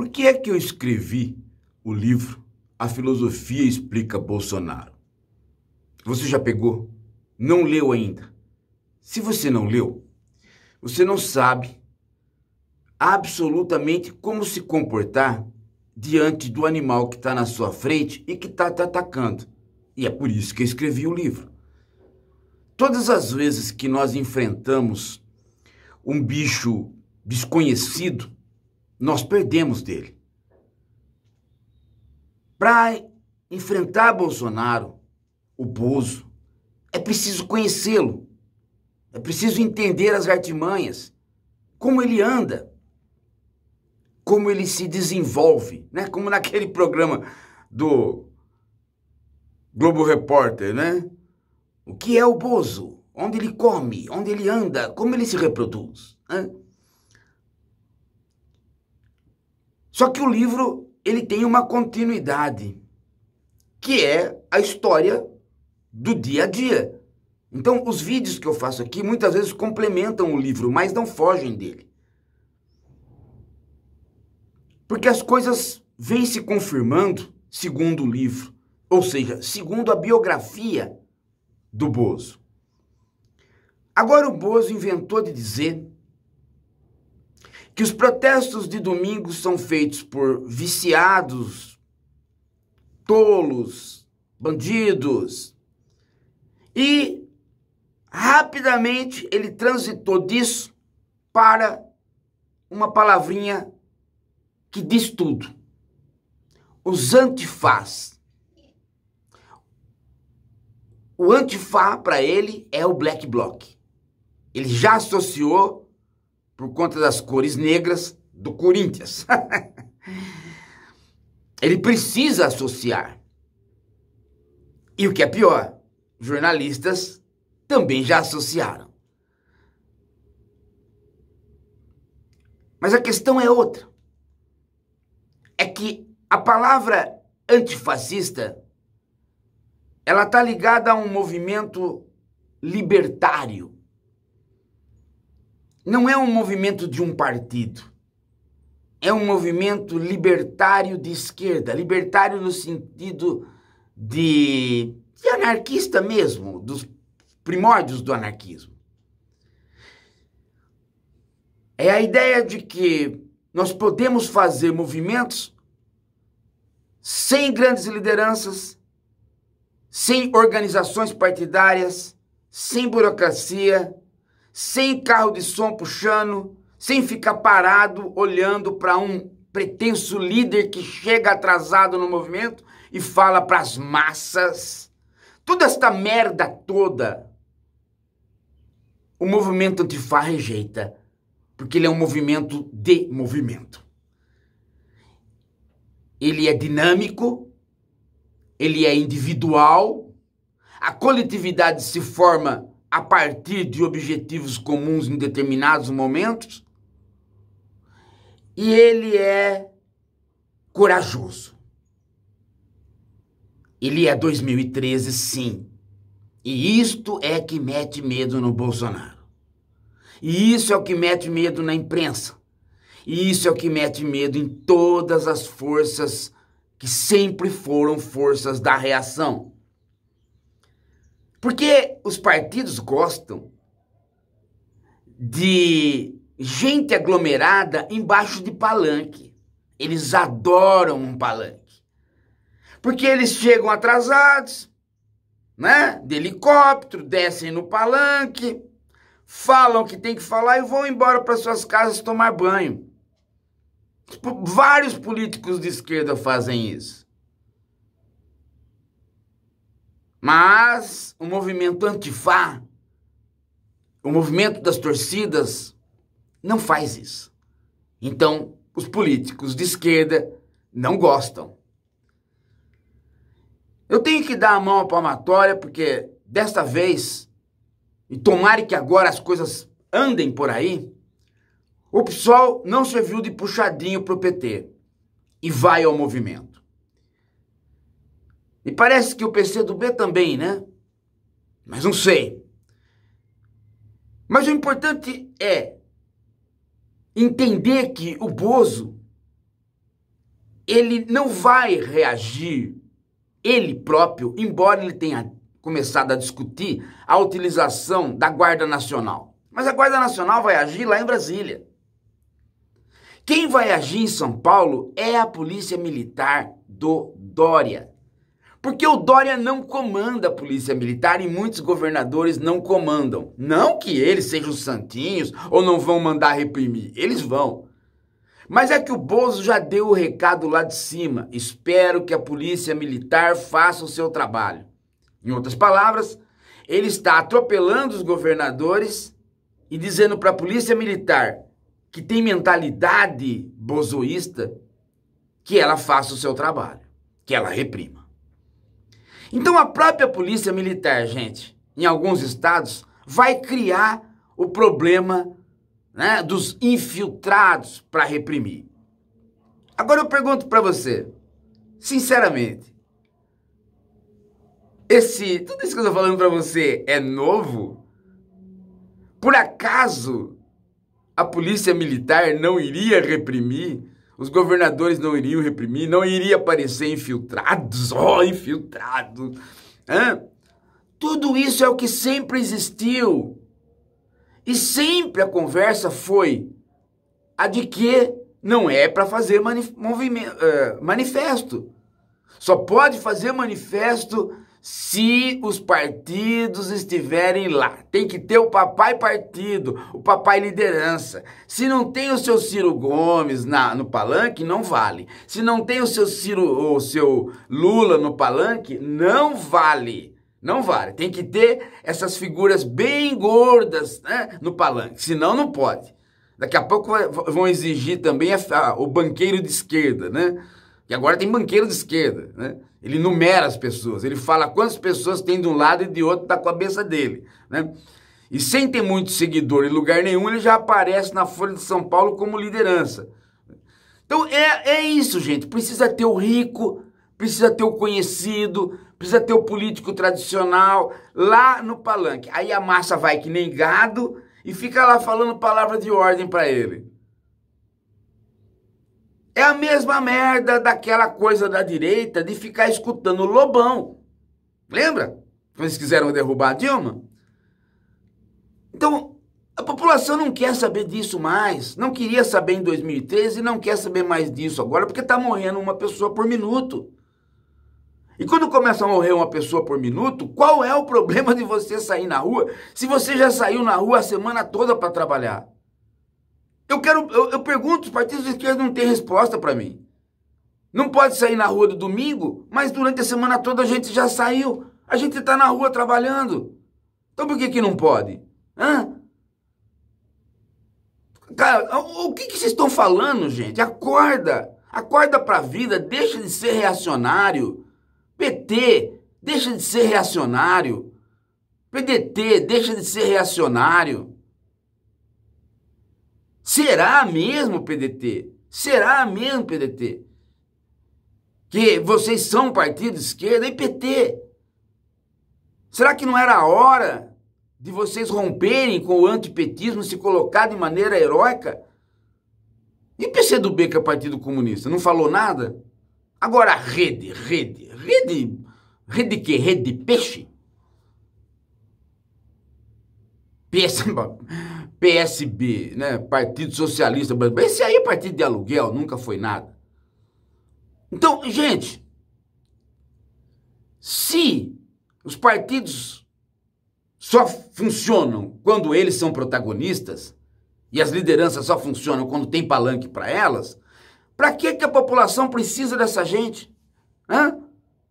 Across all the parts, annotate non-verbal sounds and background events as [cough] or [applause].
Por que é que eu escrevi o livro A Filosofia Explica Bolsonaro? Você já pegou? Não leu ainda? Se você não leu, você não sabe absolutamente como se comportar diante do animal que está na sua frente e que está te atacando. E é por isso que eu escrevi o livro. Todas as vezes que nós enfrentamos um bicho desconhecido, nós perdemos dele. Para enfrentar Bolsonaro, o Bozo, é preciso conhecê-lo. É preciso entender as artimanhas, como ele anda, como ele se desenvolve, né? Como naquele programa do Globo Repórter, né? O que é o Bozo? Onde ele come? Onde ele anda? Como ele se reproduz? Né? Só que o livro ele tem uma continuidade, que é a história do dia a dia. Então, os vídeos que eu faço aqui muitas vezes complementam o livro, mas não fogem dele. Porque as coisas vêm se confirmando segundo o livro, ou seja, segundo a biografia do Bozo. Agora o Bozo inventou de dizer que os protestos de domingo são feitos por viciados, tolos, bandidos. E rapidamente ele transitou disso para uma palavrinha que diz tudo. Os antifás. O antifá para ele é o black bloc. Ele já associou por conta das cores negras do Corinthians. [laughs] Ele precisa associar. E o que é pior, jornalistas também já associaram. Mas a questão é outra. É que a palavra antifascista ela está ligada a um movimento libertário não é um movimento de um partido. É um movimento libertário de esquerda, libertário no sentido de, de anarquista mesmo, dos primórdios do anarquismo. É a ideia de que nós podemos fazer movimentos sem grandes lideranças, sem organizações partidárias, sem burocracia, sem carro de som puxando, sem ficar parado olhando para um pretenso líder que chega atrasado no movimento e fala para as massas. Toda esta merda toda, o movimento antifá rejeita, porque ele é um movimento de movimento. Ele é dinâmico, ele é individual, a coletividade se forma a partir de objetivos comuns em determinados momentos, e ele é corajoso. Ele é 2013, sim. E isto é que mete medo no Bolsonaro. E isso é o que mete medo na imprensa. E isso é o que mete medo em todas as forças que sempre foram forças da reação. Porque os partidos gostam de gente aglomerada embaixo de palanque. Eles adoram um palanque. Porque eles chegam atrasados, né? De helicóptero, descem no palanque, falam o que tem que falar e vão embora para suas casas tomar banho. Vários políticos de esquerda fazem isso. Mas o movimento antifá, o movimento das torcidas, não faz isso. Então, os políticos de esquerda não gostam. Eu tenho que dar a mão à palmatória, porque desta vez, e tomare que agora as coisas andem por aí, o PSOL não serviu de puxadinho para o PT e vai ao movimento. E parece que o PCdoB também, né? Mas não sei. Mas o importante é entender que o Bozo ele não vai reagir ele próprio, embora ele tenha começado a discutir a utilização da Guarda Nacional. Mas a Guarda Nacional vai agir lá em Brasília. Quem vai agir em São Paulo é a Polícia Militar do Dória. Porque o Dória não comanda a polícia militar e muitos governadores não comandam. Não que eles sejam santinhos ou não vão mandar reprimir, eles vão. Mas é que o Bozo já deu o recado lá de cima. Espero que a polícia militar faça o seu trabalho. Em outras palavras, ele está atropelando os governadores e dizendo para a polícia militar que tem mentalidade bozoísta que ela faça o seu trabalho, que ela reprima. Então a própria polícia militar, gente, em alguns estados, vai criar o problema né, dos infiltrados para reprimir. Agora eu pergunto para você, sinceramente, esse tudo isso que eu estou falando para você é novo? Por acaso a polícia militar não iria reprimir os governadores não iriam reprimir, não iria aparecer infiltrados, [laughs] ó, oh, infiltrados. Tudo isso é o que sempre existiu. E sempre a conversa foi a de que não é para fazer manif uh, eh, manifesto. Só pode fazer manifesto se os partidos estiverem lá. Tem que ter o papai partido, o papai liderança. Se não tem o seu Ciro Gomes na, no palanque, não vale. Se não tem o seu Ciro, o seu Lula no palanque, não vale. Não vale. Tem que ter essas figuras bem gordas né, no palanque, senão não pode. Daqui a pouco vão exigir também a, a, o banqueiro de esquerda, né? que agora tem banqueiro de esquerda, né? Ele numera as pessoas, ele fala quantas pessoas tem de um lado e de outro da cabeça dele, né? E sem ter muito seguidor em lugar nenhum, ele já aparece na Folha de São Paulo como liderança. Então é, é isso, gente. Precisa ter o rico, precisa ter o conhecido, precisa ter o político tradicional lá no palanque. Aí a massa vai que nem gado e fica lá falando palavra de ordem para ele. É a mesma merda daquela coisa da direita de ficar escutando o Lobão. Lembra? Quando eles quiseram derrubar a Dilma? Então, a população não quer saber disso mais. Não queria saber em 2013 e não quer saber mais disso agora, porque está morrendo uma pessoa por minuto. E quando começa a morrer uma pessoa por minuto, qual é o problema de você sair na rua se você já saiu na rua a semana toda para trabalhar? Eu quero, eu, eu pergunto, os partidos de esquerda não têm resposta para mim. Não pode sair na rua do domingo, mas durante a semana toda a gente já saiu. A gente está na rua trabalhando. Então por que, que não pode? Hã? Cara, o que, que vocês estão falando, gente? Acorda! Acorda para a vida, deixa de ser reacionário. PT, deixa de ser reacionário. PDT, deixa de ser reacionário. Será mesmo, PDT? Será mesmo, PDT? Que vocês são partido de esquerda e PT? Será que não era a hora de vocês romperem com o antipetismo, se colocar de maneira heróica? E PCdoB, que é Partido Comunista, não falou nada? Agora, rede, rede, rede, rede que? Rede de peixe? PS, PSB, né? Partido Socialista Brasileiro. Esse aí, é partido de aluguel, nunca foi nada. Então, gente, se os partidos só funcionam quando eles são protagonistas e as lideranças só funcionam quando tem palanque para elas, para que, que a população precisa dessa gente? Hã?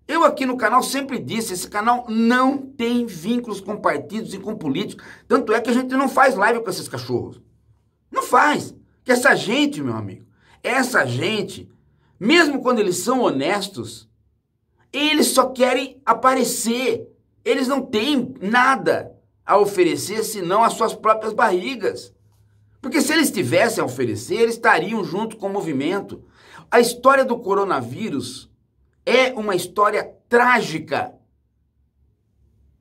Eu aqui no canal sempre disse, esse canal não tem vínculos com partidos e com políticos. Tanto é que a gente não faz live com esses cachorros. Não faz. Que essa gente, meu amigo, essa gente, mesmo quando eles são honestos, eles só querem aparecer. Eles não têm nada a oferecer senão as suas próprias barrigas. Porque se eles tivessem a oferecer, eles estariam junto com o movimento. A história do coronavírus é uma história trágica.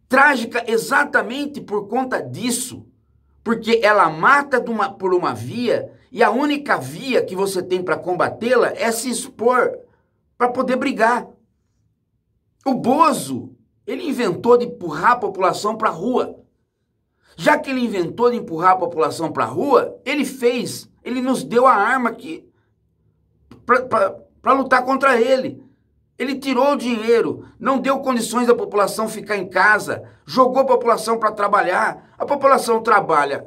Trágica exatamente por conta disso. Porque ela mata uma, por uma via e a única via que você tem para combatê-la é se expor para poder brigar. O Bozo, ele inventou de empurrar a população para a rua. Já que ele inventou de empurrar a população para a rua, ele fez, ele nos deu a arma que para lutar contra ele. Ele tirou o dinheiro, não deu condições da população ficar em casa, jogou a população para trabalhar. A população trabalha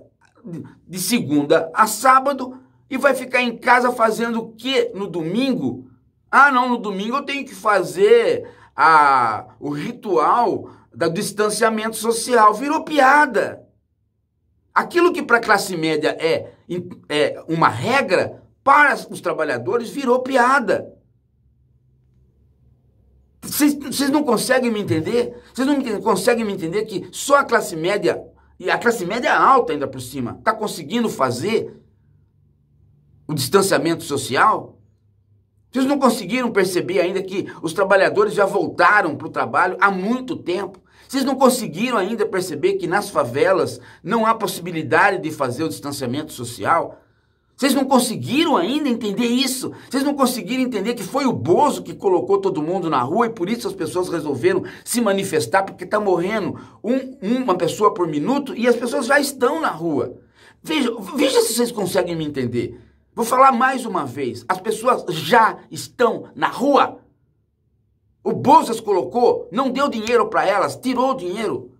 de segunda a sábado e vai ficar em casa fazendo o que no domingo? Ah, não, no domingo eu tenho que fazer a, o ritual do distanciamento social. Virou piada. Aquilo que para a classe média é, é uma regra, para os trabalhadores virou piada. Vocês não conseguem me entender? Vocês não me, conseguem me entender que só a classe média, e a classe média é alta ainda por cima, está conseguindo fazer o distanciamento social? Vocês não conseguiram perceber ainda que os trabalhadores já voltaram para o trabalho há muito tempo? Vocês não conseguiram ainda perceber que nas favelas não há possibilidade de fazer o distanciamento social? Vocês não conseguiram ainda entender isso? Vocês não conseguiram entender que foi o Bozo que colocou todo mundo na rua e por isso as pessoas resolveram se manifestar, porque está morrendo um, uma pessoa por minuto e as pessoas já estão na rua. Veja, veja se vocês conseguem me entender. Vou falar mais uma vez: as pessoas já estão na rua. O as colocou, não deu dinheiro para elas, tirou o dinheiro.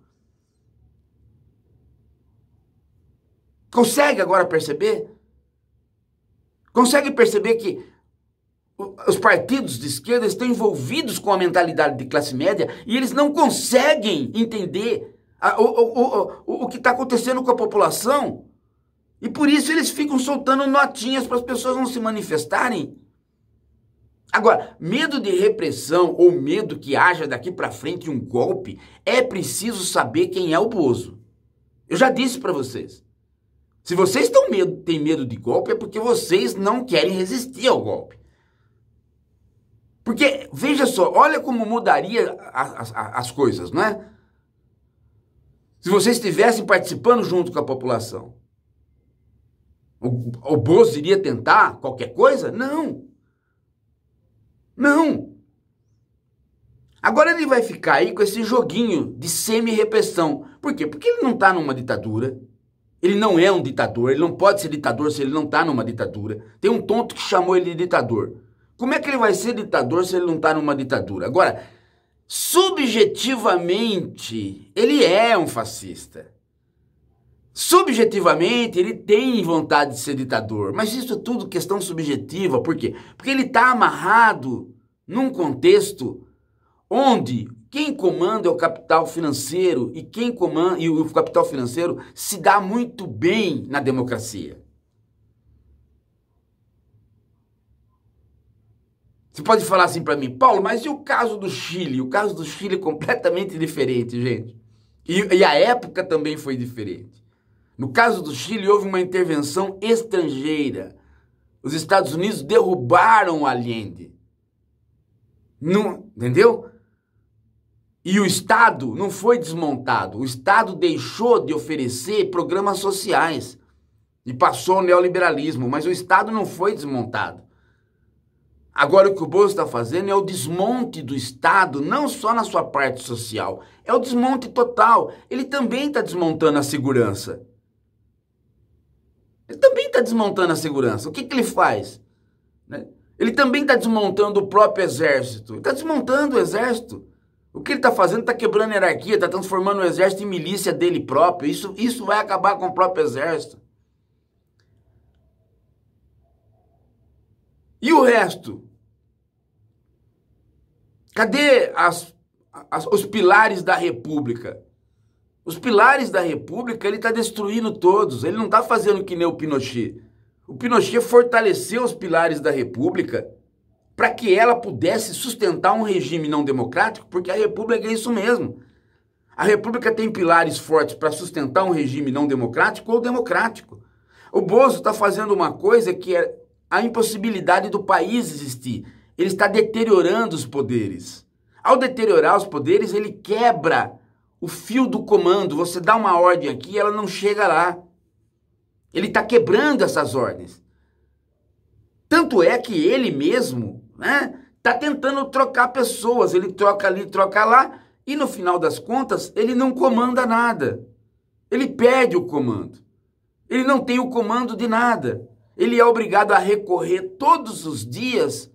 Consegue agora perceber? Consegue perceber que os partidos de esquerda estão envolvidos com a mentalidade de classe média e eles não conseguem entender a, o, o, o, o que está acontecendo com a população. E por isso eles ficam soltando notinhas para as pessoas não se manifestarem. Agora, medo de repressão ou medo que haja daqui para frente um golpe, é preciso saber quem é o Bozo. Eu já disse para vocês. Se vocês medo, têm medo de golpe, é porque vocês não querem resistir ao golpe. Porque, veja só, olha como mudaria as, as coisas, não é? Se vocês estivessem participando junto com a população. O, o Bozo iria tentar qualquer coisa? Não. Não. Agora ele vai ficar aí com esse joguinho de semi-repressão. Por quê? Porque ele não está numa ditadura. Ele não é um ditador, ele não pode ser ditador se ele não está numa ditadura. Tem um tonto que chamou ele de ditador. Como é que ele vai ser ditador se ele não está numa ditadura? Agora, subjetivamente, ele é um fascista. Subjetivamente, ele tem vontade de ser ditador, mas isso é tudo questão subjetiva, por quê? Porque ele está amarrado num contexto onde quem comanda é o capital financeiro e quem comanda e o capital financeiro se dá muito bem na democracia. Você pode falar assim para mim, Paulo, mas e o caso do Chile? O caso do Chile é completamente diferente, gente. E, e, a época também foi diferente. No caso do Chile, houve uma intervenção estrangeira. Os Estados Unidos derrubaram o Allende. Não, entendeu? E o Estado não foi desmontado. O Estado deixou de oferecer programas sociais e passou ao neoliberalismo, mas o Estado não foi desmontado. Agora, o que o Bolsonaro está fazendo é o desmonte do Estado, não só na sua parte social, é o desmonte total. Ele também está desmontando a segurança. Ele também está desmontando a segurança. O que, que ele faz? Né? Ele também está desmontando o próprio exército. Ele está desmontando o exército. O que ele está fazendo está quebrando a hierarquia, está transformando o exército em milícia dele próprio. Isso, isso vai acabar com o próprio exército. E o resto? Cadê as, as, os pilares da república? Os pilares da república ele está destruindo todos. Ele não está fazendo que nem o Pinochet. O Pinochet fortaleceu os pilares da república para que ela pudesse sustentar um regime não democrático, porque a república é isso mesmo. A república tem pilares fortes para sustentar um regime não democrático ou democrático. O Bozo está fazendo uma coisa que é a impossibilidade do país existir. Ele está deteriorando os poderes. Ao deteriorar os poderes, ele quebra o fio do comando. Você dá uma ordem aqui, e ela não chega lá. Ele está quebrando essas ordens. Tanto é que ele mesmo né? Tá tentando trocar pessoas, ele troca ali, troca lá, e no final das contas, ele não comanda nada. Ele perde o comando. Ele não tem o comando de nada. Ele é obrigado a recorrer todos os dias,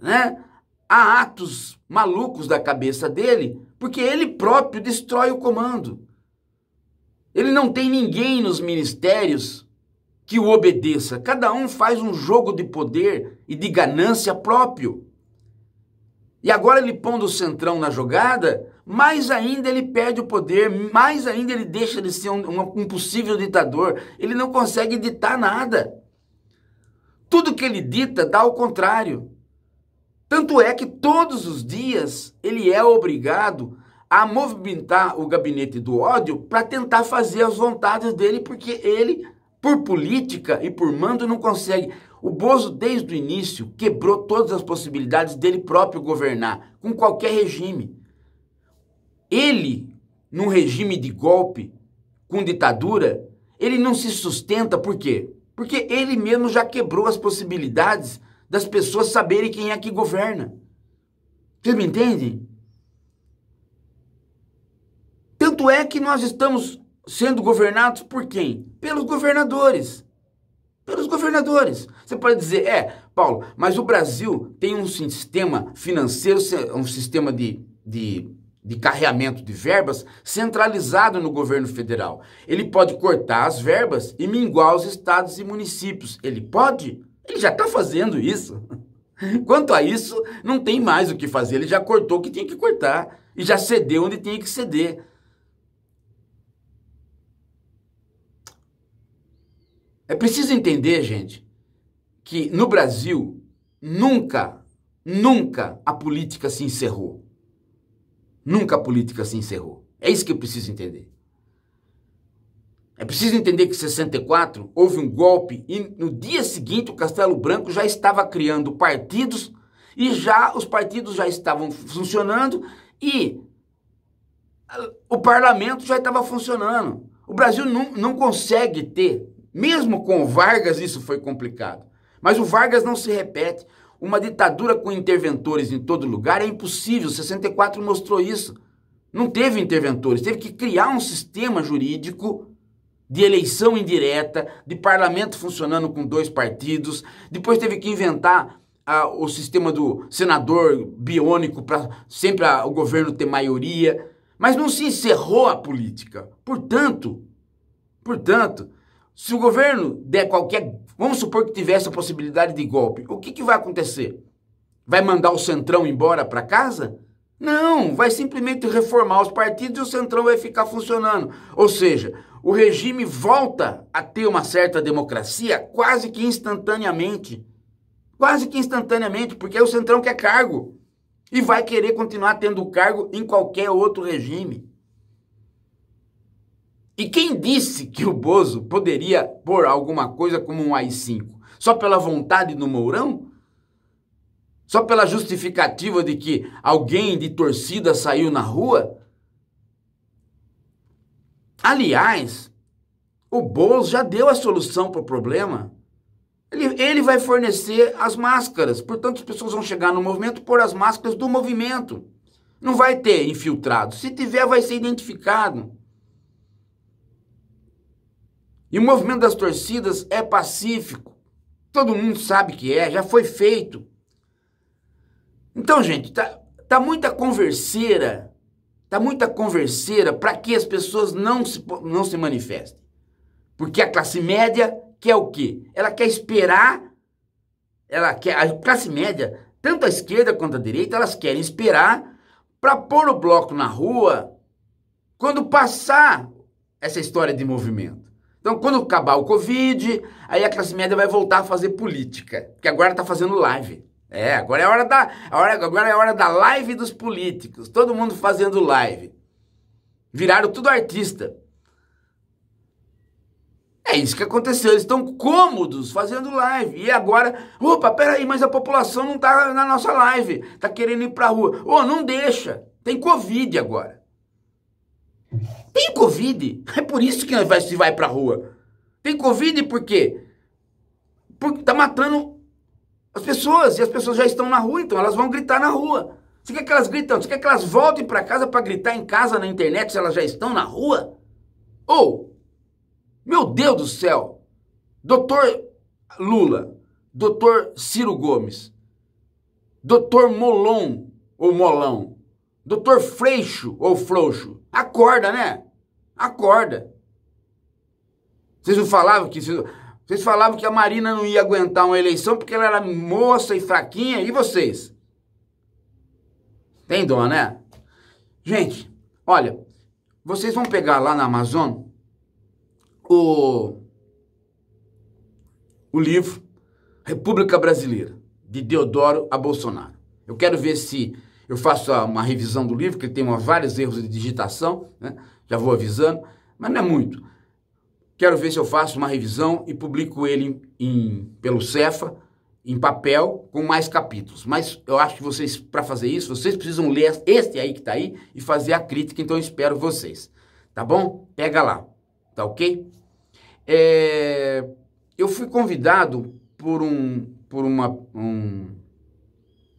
né? A atos malucos da cabeça dele, porque ele próprio destrói o comando. Ele não tem ninguém nos ministérios que o obedeça. Cada um faz um jogo de poder e de ganância próprio. E agora ele pondo o centrão na jogada, mais ainda ele perde o poder, mais ainda ele deixa de ser um, um possível ditador. Ele não consegue ditar nada. Tudo que ele dita dá ao contrário. Tanto é que todos os dias ele é obrigado a movimentar o gabinete do ódio para tentar fazer as vontades dele, porque ele, por política e por mando, não consegue. O Bozo, desde o início, quebrou todas as possibilidades dele próprio governar, com qualquer regime. Ele, num regime de golpe, com ditadura, ele não se sustenta, por quê? Porque ele mesmo já quebrou as possibilidades das pessoas saberem quem é que governa. Vocês me entendem? Tanto é que nós estamos sendo governados por quem? Pelos governadores. Pelos governadores. Você pode dizer, é, Paulo, mas o Brasil tem um sistema financeiro, um sistema de, de, de carreamento de verbas centralizado no governo federal. Ele pode cortar as verbas e minguar os estados e municípios. Ele pode? Ele já está fazendo isso. [laughs] Quanto a isso, não tem mais o que fazer. Ele já cortou o que tinha que cortar e já cedeu onde tinha que ceder. É preciso entender, gente, que no Brasil nunca, nunca a política se encerrou. Nunca a política se encerrou. É isso que eu preciso entender. É preciso entender que em 64 houve um golpe e no dia seguinte o Castelo Branco já estava criando partidos e já os partidos já estavam funcionando e o parlamento já estava funcionando. O Brasil não, não consegue ter mesmo com Vargas, isso foi complicado. Mas o Vargas não se repete. Uma ditadura com interventores em todo lugar é impossível. 64 mostrou isso. Não teve interventores, teve que criar um sistema jurídico de eleição indireta, de parlamento funcionando com dois partidos. Depois teve que inventar ah, o sistema do senador biônico para sempre ah, o governo ter maioria. Mas não se encerrou a política. Portanto, portanto, se o governo der qualquer. Vamos supor que tivesse a possibilidade de golpe. O que, que vai acontecer? Vai mandar o Centrão embora para casa? Não, vai simplesmente reformar os partidos e o Centrão vai ficar funcionando. Ou seja, o regime volta a ter uma certa democracia quase que instantaneamente. Quase que instantaneamente, porque aí o Centrão quer cargo. E vai querer continuar tendo o cargo em qualquer outro regime. E quem disse que o Bozo poderia pôr alguma coisa como um AI-5? Só pela vontade do Mourão? Só pela justificativa de que alguém de torcida saiu na rua? Aliás, o Bozo já deu a solução para o problema. Ele, ele vai fornecer as máscaras. Portanto, as pessoas vão chegar no movimento por as máscaras do movimento. Não vai ter infiltrado. Se tiver, vai ser identificado. E o movimento das torcidas é pacífico. Todo mundo sabe que é, já foi feito. Então, gente, tá, tá muita converseira, tá muita converseira para que as pessoas não se, não se manifestem. Porque a classe média quer o quê? Ela quer esperar, ela quer, a classe média, tanto a esquerda quanto a direita, elas querem esperar para pôr o bloco na rua quando passar essa história de movimento. Então, quando acabar o Covid, aí a classe média vai voltar a fazer política, porque agora está fazendo live. É, agora é hora da hora, agora é hora da live dos políticos. Todo mundo fazendo live. Viraram tudo artista. É isso que aconteceu. Eles estão cômodos fazendo live. E agora, opa, peraí, mas a população não está na nossa live. Está querendo ir para rua. Ô, oh, não deixa. Tem Covid agora. Tem Covid. É por isso que vai, se vai pra rua. Tem Covid por quê? Porque tá matando as pessoas. E as pessoas já estão na rua, então elas vão gritar na rua. Você quer que elas gritam? Você quer que elas voltem para casa para gritar em casa, na internet, se elas já estão na rua? Ou, meu Deus do céu, doutor Lula, doutor Ciro Gomes, doutor Molon, ou Molão, Doutor Freixo ou Frouxo, acorda, né? Acorda. Vocês não falavam que. Vocês falavam que a Marina não ia aguentar uma eleição porque ela era moça e fraquinha. E vocês? Tem dó, né? Gente, olha, vocês vão pegar lá na Amazon o, o livro República Brasileira, de Deodoro a Bolsonaro. Eu quero ver se eu faço uma revisão do livro, que tem uma, vários erros de digitação, né? já vou avisando, mas não é muito. Quero ver se eu faço uma revisão e publico ele em, em, pelo Cefa, em papel, com mais capítulos. Mas eu acho que vocês, para fazer isso, vocês precisam ler este aí que está aí e fazer a crítica, então eu espero vocês. Tá bom? Pega lá, tá ok? É... Eu fui convidado por um, por uma, um,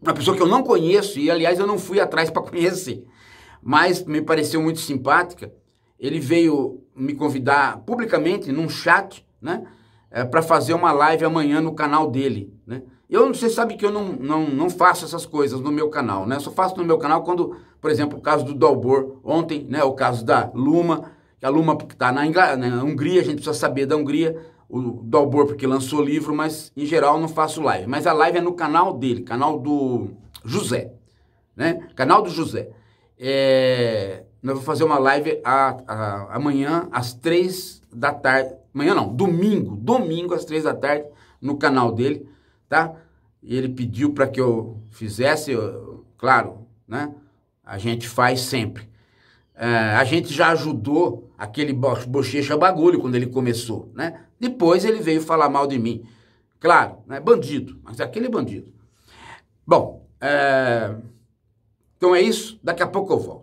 uma pessoa que eu não conheço, e aliás eu não fui atrás para [laughs] conhecer, mas me pareceu muito simpática. Ele veio me convidar publicamente num chat, né? É, para fazer uma live amanhã no canal dele, né? Eu, você sabe que eu não, não, não faço essas coisas no meu canal, né? só faço no meu canal quando, por exemplo, o caso do Dalbor ontem, né? O caso da Luma, que a Luma está na, na Hungria, a gente precisa saber da Hungria o Dalbor, porque lançou livro, mas em geral não faço live. Mas a live é no canal dele, canal do José, né? Canal do José. É, nós vamos fazer uma live a, a, amanhã às três da tarde. Amanhã não, domingo, domingo às três da tarde no canal dele, tá? E ele pediu para que eu fizesse, eu, claro, né? A gente faz sempre. É, a gente já ajudou aquele bochecha bagulho quando ele começou, né? Depois ele veio falar mal de mim. Claro, né? bandido, mas aquele é bandido. Bom, é... então é isso. Daqui a pouco eu volto.